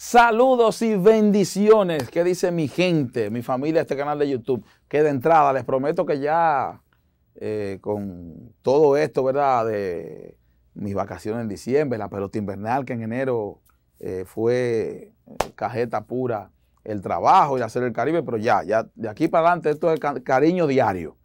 Saludos y bendiciones. que dice mi gente, mi familia, este canal de YouTube? Que de entrada les prometo que ya eh, con todo esto, ¿verdad? De mis vacaciones en diciembre, la pelota invernal que en enero eh, fue eh, cajeta pura, el trabajo y hacer el Caribe, pero ya, ya de aquí para adelante esto es cariño diario.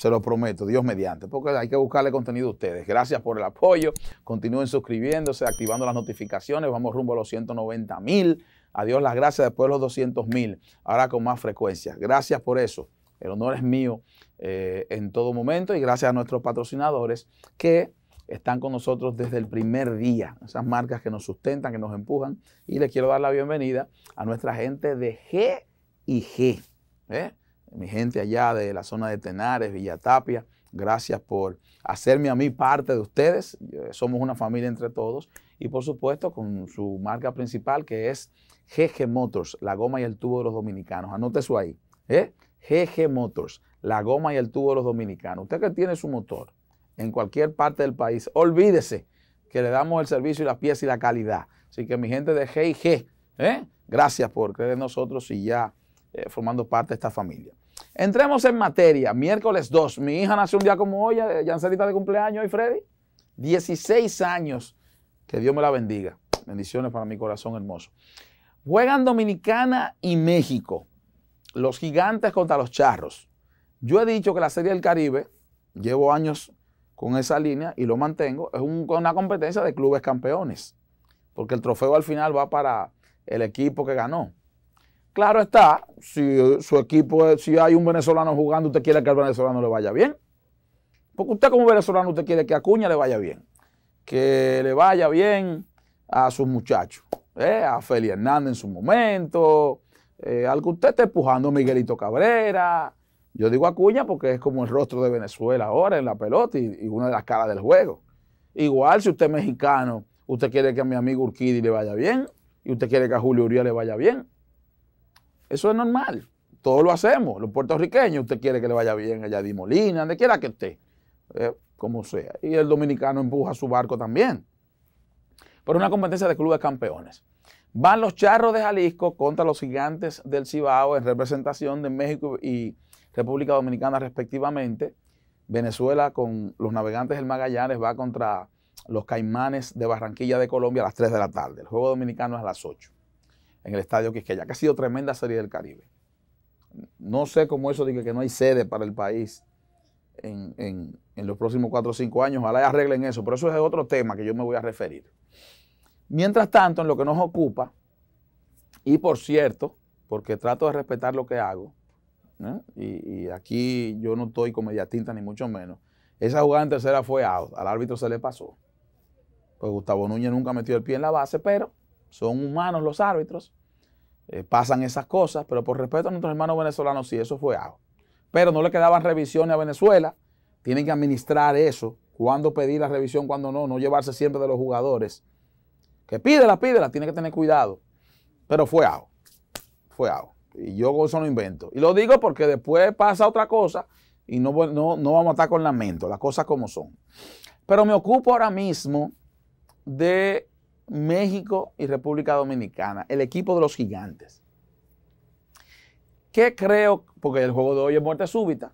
Se lo prometo, Dios mediante, porque hay que buscarle contenido a ustedes. Gracias por el apoyo. Continúen suscribiéndose, activando las notificaciones. Vamos rumbo a los 190 mil. Adiós las gracias después los 200 mil. Ahora con más frecuencia. Gracias por eso. El honor es mío eh, en todo momento y gracias a nuestros patrocinadores que están con nosotros desde el primer día. Esas marcas que nos sustentan, que nos empujan. Y les quiero dar la bienvenida a nuestra gente de G y G. ¿eh? mi gente allá de la zona de Tenares, Villatapia, gracias por hacerme a mí parte de ustedes. Eh, somos una familia entre todos. Y por supuesto con su marca principal que es GG Motors, la goma y el tubo de los dominicanos. Anote eso ahí. ¿eh? GG Motors, la goma y el tubo de los dominicanos. Usted que tiene su motor en cualquier parte del país, olvídese que le damos el servicio y las piezas y la calidad. Así que mi gente de GG, ¿eh? gracias por creer en nosotros y ya eh, formando parte de esta familia. Entremos en materia. Miércoles 2. Mi hija nació un día como hoy, eh, Yancelita de cumpleaños hoy, Freddy. 16 años. Que Dios me la bendiga. Bendiciones para mi corazón hermoso. Juegan Dominicana y México. Los gigantes contra los charros. Yo he dicho que la Serie del Caribe, llevo años con esa línea y lo mantengo, es una competencia de clubes campeones. Porque el trofeo al final va para el equipo que ganó. Claro está, si su equipo, si hay un venezolano jugando, usted quiere que al venezolano le vaya bien. Porque usted como venezolano, usted quiere que a Cuña le vaya bien. Que le vaya bien a sus muchachos. Eh, a Feli Hernández en su momento. Eh, usted está empujando, a Miguelito Cabrera. Yo digo Acuña porque es como el rostro de Venezuela ahora en la pelota y, una de las caras del juego. Igual si usted es mexicano, usted quiere que a mi amigo Urquidi le vaya bien. Y usted quiere que a Julio Uría le vaya bien. Eso es normal. Todos lo hacemos. Los puertorriqueños, usted quiere que le vaya bien allá de Molina, donde quiera que esté, eh, como sea. Y el dominicano empuja su barco también. Pero una competencia de clubes campeones. Van los charros de Jalisco contra los gigantes del Cibao en representación de México y República Dominicana respectivamente. Venezuela con los navegantes del Magallanes va contra los caimanes de Barranquilla de Colombia a las 3 de la tarde. El juego dominicano es a las 8 en el Estadio Quisqueya, que ha sido tremenda serie del Caribe. No sé cómo eso de que, no hay sede para el país en, los próximos cuatro o cinco años. Ojalá arreglen eso, pero eso es otro tema que yo me voy a referir. Mientras tanto, en lo que nos ocupa, y por cierto, porque trato de respetar lo que hago, y, aquí yo no estoy con media tinta ni mucho menos, esa jugada en tercera fue out, al árbitro se le pasó. Pues Gustavo Núñez nunca metió el pie en la base, pero son humanos los árbitros, eh, pasan esas cosas, pero por respeto a nuestros hermanos venezolanos, sí, eso fue algo. Pero no le quedaban revisiones a Venezuela, tienen que administrar eso, cuándo pedir la revisión, cuándo no, no llevarse siempre de los jugadores. Que pídela, pídela, tiene que tener cuidado. Pero fue algo, fue algo. Y yo con eso lo invento. Y lo digo porque después pasa otra cosa y no, no, no vamos a estar con lamento, las cosas como son. Pero me ocupo ahora mismo de México y República Dominicana, el equipo de los gigantes. ¿Qué creo? Porque el juego de hoy es muerte súbita.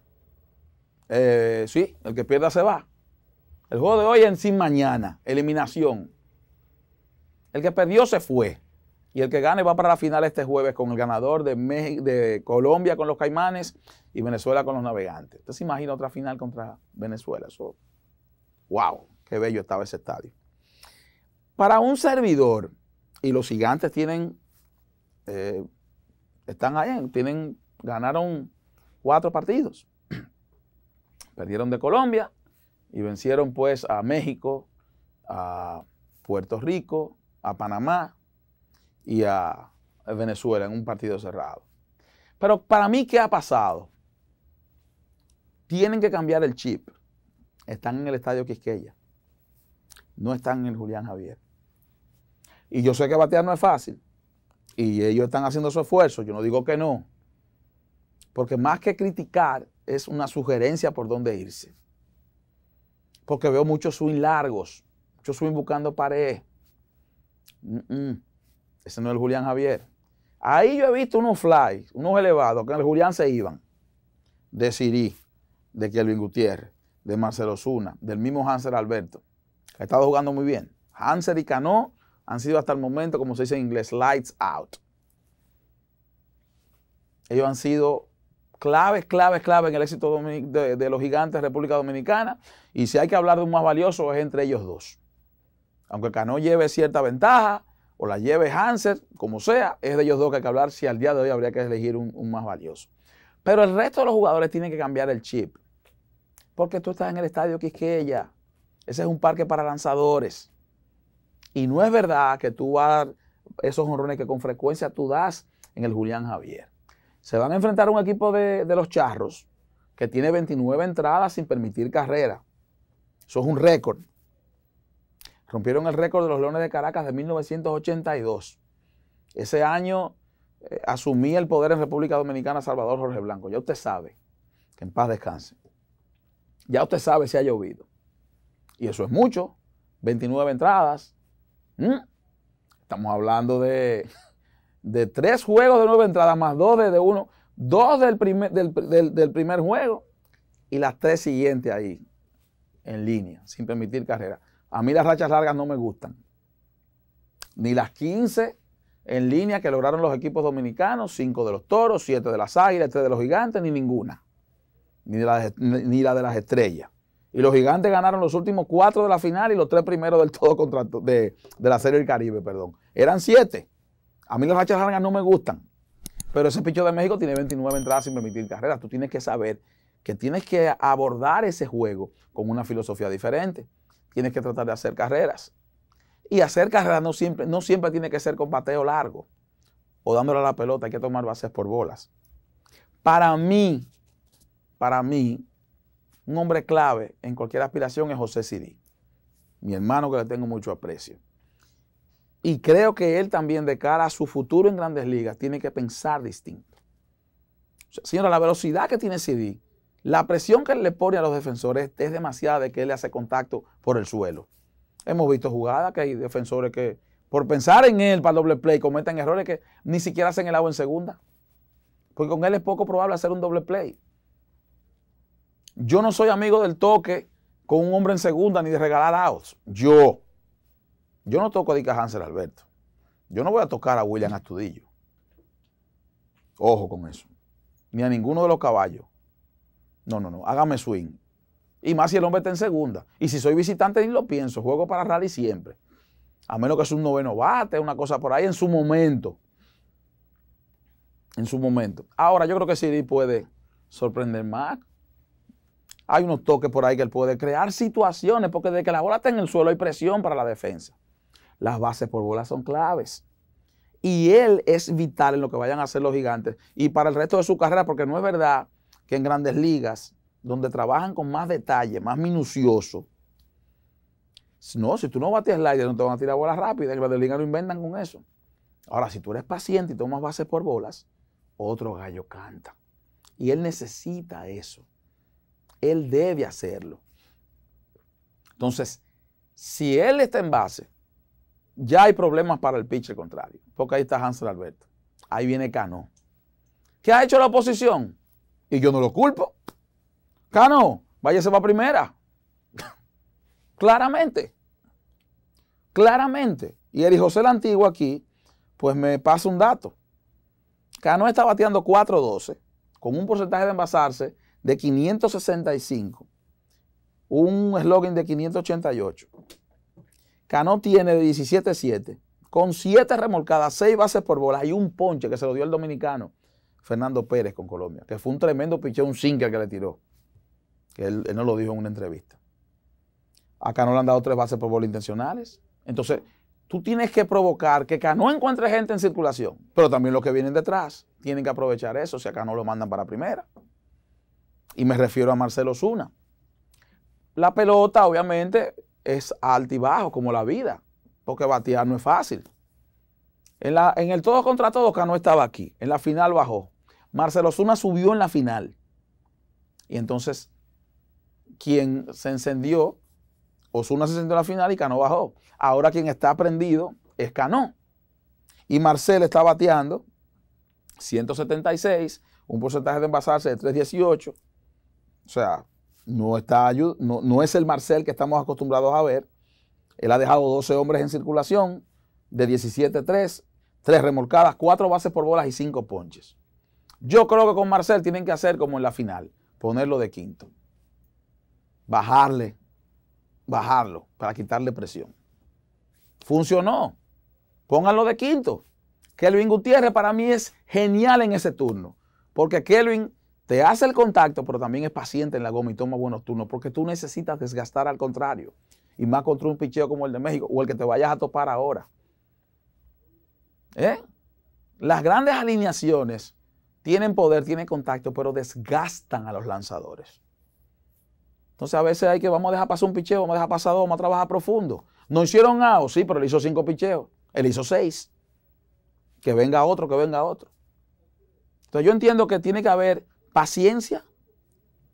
Eh, sí, el que pierda se va. El juego de hoy es en sin mañana, eliminación. El que perdió se fue. Y el que gane va para la final este jueves con el ganador de, de Colombia con los Caimanes y Venezuela con los Navegantes. Usted se imagina otra final contra Venezuela. wow, qué bello estaba ese estadio. Para un servidor, y los gigantes tienen, eh, están ahí, tienen, ganaron cuatro partidos. Perdieron de Colombia y vencieron pues a México, a Puerto Rico, a Panamá y a Venezuela en un partido cerrado. Pero para mí, ¿qué ha pasado? Tienen que cambiar el chip. Están en el Estadio Quisqueya. No están en el Julián Javier. Y yo sé que batear no es fácil. Y ellos están haciendo su esfuerzo. Yo no digo que no. Porque más que criticar, es una sugerencia por dónde irse. Porque veo muchos swings largos, muchos swings buscando pared. Ese no es el Julián Javier. Ahí yo he visto unos fly, unos elevados, que en el Julián se iban. De Siri, de Kelvin Gutiérrez, de Marcelo Zuna, del mismo Hanser Alberto, ha estado jugando muy bien. Hanser y Cano han sido hasta el momento, como se dice en inglés, lights out. Ellos han sido claves, claves, claves en el éxito de, los gigantes de República Dominicana. Y si hay que hablar de un más valioso, es entre ellos dos. Aunque Cano lleve cierta ventaja o la lleve Hanser, como sea, es de ellos dos que hay que hablar si al día de hoy habría que elegir un, un más valioso. Pero el resto de los jugadores tienen que cambiar el chip. Porque tú estás en el estadio Quisqueya. Ese es un parque para lanzadores. Y no es verdad que tú vas esos honrones que con frecuencia tú das en el Julián Javier. Se van a enfrentar a un equipo de, los Charros que tiene 29 entradas sin permitir carrera. Eso es un récord. Rompieron el récord de los Leones de Caracas de 1982. Ese año eh, asumía el poder en República Dominicana Salvador Jorge Blanco. Ya usted sabe, que en paz descanse. Ya usted sabe si ha llovido. Y eso es mucho. 29 entradas, ¿Mm? Estamos hablando de, tres juegos de nueva entradas más dos de, uno, dos del primer, del, primer juego y las tres siguientes ahí, en línea, sin permitir carrera. A mí las rachas largas no me gustan. Ni las 15 en línea que lograron los equipos dominicanos, cinco de los toros, siete de las águilas, 3 de los gigantes, ni ninguna. Ni ni la de las estrellas. Y los gigantes ganaron los últimos cuatro de la final y los tres primeros del todo contra, de, la Serie del Caribe, perdón. Eran siete. A mí los hachas largas no me gustan. Pero ese picho de México tiene 29 entradas sin permitir carreras. Tú tienes que saber que tienes que abordar ese juego con una filosofía diferente. Tienes que tratar de hacer carreras. Y hacer carreras no siempre, no siempre tiene que ser con bateo largo o dándole a la pelota. Hay que tomar bases por bolas. Para mí, para mí, un hombre clave en cualquier aspiración es José Cidí, mi hermano que le tengo mucho aprecio. Y creo que él también de cara a su futuro en grandes ligas tiene que pensar distinto. señora, la velocidad que tiene Cidí, la presión que le pone a los defensores es demasiada de que él le hace contacto por el suelo. Hemos visto jugadas que hay defensores que por pensar en él para el doble play cometen errores que ni siquiera hacen el agua en segunda. Porque con él es poco probable hacer un doble play. Yo no soy amigo del toque con un hombre en segunda ni de regalar outs. Yo. Yo no toco a Dick Hansel Alberto. Yo no voy a tocar a William Astudillo. Ojo con eso. Ni a ninguno de los caballos. No, no, no. Hágame swing. Y más si el hombre está en segunda. Y si soy visitante ni lo pienso. Juego para rally siempre. A menos que es un noveno bate, una cosa por ahí en su momento. En su momento. Ahora yo creo que Siri puede sorprender más hay unos toques por ahí que él puede crear situaciones, porque desde que la bola está en el suelo hay presión para la defensa. Las bases por bolas son claves. Y él es vital en lo que vayan a hacer los gigantes y para el resto de su carrera, porque no es verdad que en grandes ligas, donde trabajan con más detalle, más minucioso, no, si tú no bates slider, no te van a tirar bolas rápidas. En grandes ligas no inventan con eso. Ahora, si tú eres paciente y tomas bases por bolas, otro gallo canta. Y él necesita eso. Él debe hacerlo. Entonces, si él está en base, ya hay problemas para el pitcher contrario. Porque ahí está Hansel Alberto. Ahí viene Cano. ¿Qué ha hecho la oposición? Y yo no lo culpo. Cano, váyase para primera. Claramente. Claramente. Y el José el Antiguo aquí, pues me pasa un dato. Cano está bateando 4-12 con un porcentaje de envasarse de 565, un eslogan de 588. Cano tiene de 17-7, con 7 remolcadas, 6 bases por bola y un ponche que se lo dio el dominicano Fernando Pérez con Colombia, que fue un tremendo picheo, un sinker que le tiró, que él, no lo dijo en una entrevista. A Cano le han dado 3 bases por bola intencionales. Entonces, tú tienes que provocar que Cano encuentre gente en circulación, pero también los que vienen detrás tienen que aprovechar eso si acá no lo mandan para primera. Y me refiero a Marcelo Zuna. La pelota, obviamente, es alto y bajo, como la vida, porque batear no es fácil. En, el todo contra todo, Cano estaba aquí. En la final bajó. Marcelo Zuna subió en la final. Y entonces, quien se encendió, Osuna se encendió en la final y Cano bajó. Ahora quien está prendido es Cano. Y Marcelo está bateando 176, un porcentaje de envasarse de 318 o sea, no, está, no es el Marcel que estamos acostumbrados a ver. Él ha dejado 12 hombres en circulación, de 17-3, 3 remolcadas, 4 bases por bolas y 5 ponches. Yo creo que con Marcel tienen que hacer como en la final, ponerlo de quinto. Bajarle, bajarlo para quitarle presión. Funcionó. Pónganlo de quinto. Kelvin Gutiérrez para mí es genial en ese turno, porque Kelvin te hace el contacto, pero también es paciente en la goma y toma buenos turnos, porque tú necesitas desgastar al contrario. Y más contra un picheo como el de México o el que te vayas a topar ahora. ¿Eh? Las grandes alineaciones tienen poder, tienen contacto, pero desgastan a los lanzadores. Entonces a veces hay que, vamos a dejar pasar un picheo, vamos a dejar pasar dos, vamos a trabajar profundo. No hicieron AO, sí, pero él hizo cinco picheos. Él hizo seis. Que venga otro, que venga otro. Entonces yo entiendo que tiene que haber paciencia,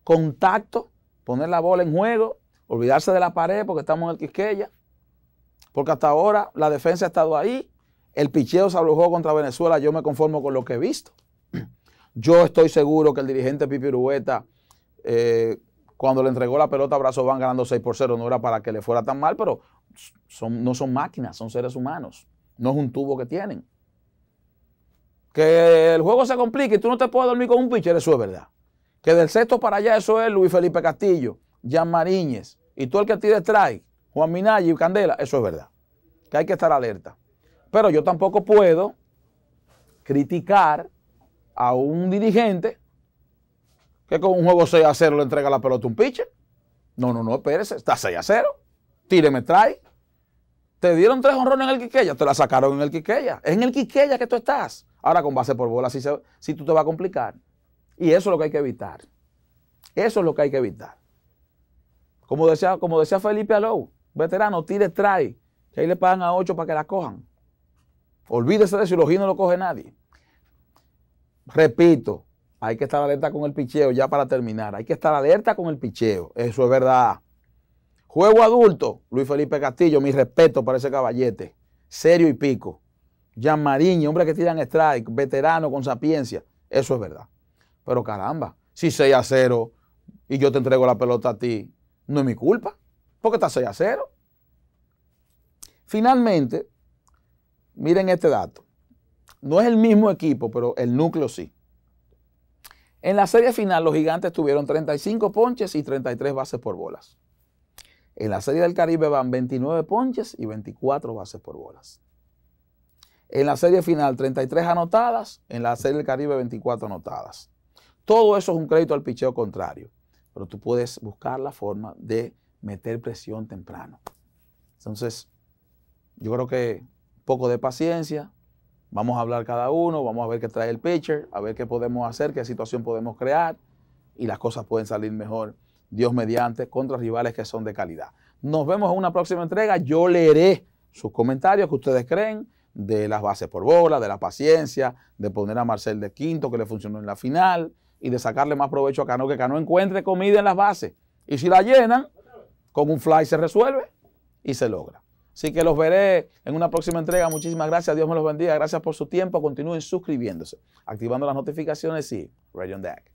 contacto, poner la bola en juego, olvidarse de la pared porque estamos en el Quisqueya, porque hasta ahora la defensa ha estado ahí, el picheo se abrojó contra Venezuela, yo me conformo con lo que he visto. Yo estoy seguro que el dirigente Pipi Urueta, eh, cuando le entregó la pelota a Brazo Van ganando 6 por 0, no era para que le fuera tan mal, pero son, no son máquinas, son seres humanos. No es un tubo que tienen. Que el juego se complique y tú no te puedes dormir con un pitcher, eso es verdad. Que del sexto para allá, eso es Luis Felipe Castillo, Jan Mariñez, y tú el que tire strike, Juan Minaya y Candela, eso es verdad. Que hay que estar alerta. Pero yo tampoco puedo criticar a un dirigente que con un juego 6 a 0 le entrega la pelota a un pitcher. No, no, no, espérese, está 6 a 0. Tíreme strike. Te dieron tres honrones en el Quiqueya, te la sacaron en el Quiqueya. Es en el Quiqueya que tú estás. Ahora con base por bola, si, si tú te vas a complicar. Y eso es lo que hay que evitar. Eso es lo que hay que evitar. Como decía, como decía Felipe Alou, veterano, tire, trae, que ahí le pagan a 8 para que la cojan. Olvídese de si y los no lo coge nadie. Repito, hay que estar alerta con el picheo, ya para terminar. Hay que estar alerta con el picheo, eso es verdad. Juego adulto, Luis Felipe Castillo, mi respeto para ese caballete. Serio y pico. Jan Mariño, hombre que tiran strike, veterano con sapiencia. Eso es verdad. Pero caramba, si 6 a 0 y yo te entrego la pelota a ti, no es mi culpa, porque está 6 a 0. Finalmente, miren este dato. No es el mismo equipo, pero el núcleo sí. En la serie final, los gigantes tuvieron 35 ponches y 33 bases por bolas. En la serie del Caribe van 29 ponches y 24 bases por bolas. En la serie final, 33 anotadas. En la serie del Caribe, 24 anotadas. Todo eso es un crédito al picheo contrario. Pero tú puedes buscar la forma de meter presión temprano. Entonces, yo creo que un poco de paciencia. Vamos a hablar cada uno, vamos a ver qué trae el pitcher, a ver qué podemos hacer, qué situación podemos crear y las cosas pueden salir mejor, Dios mediante, contra rivales que son de calidad. Nos vemos en una próxima entrega. Yo leeré sus comentarios que ustedes creen de las bases por bola, de la paciencia, de poner a Marcel de quinto, que le funcionó en la final, y de sacarle más provecho a Cano, que Cano encuentre comida en las bases. Y si la llenan, con un fly se resuelve y se logra. Así que los veré en una próxima entrega. Muchísimas gracias. Dios me los bendiga. Gracias por su tiempo. Continúen suscribiéndose, activando las notificaciones y Region Deck.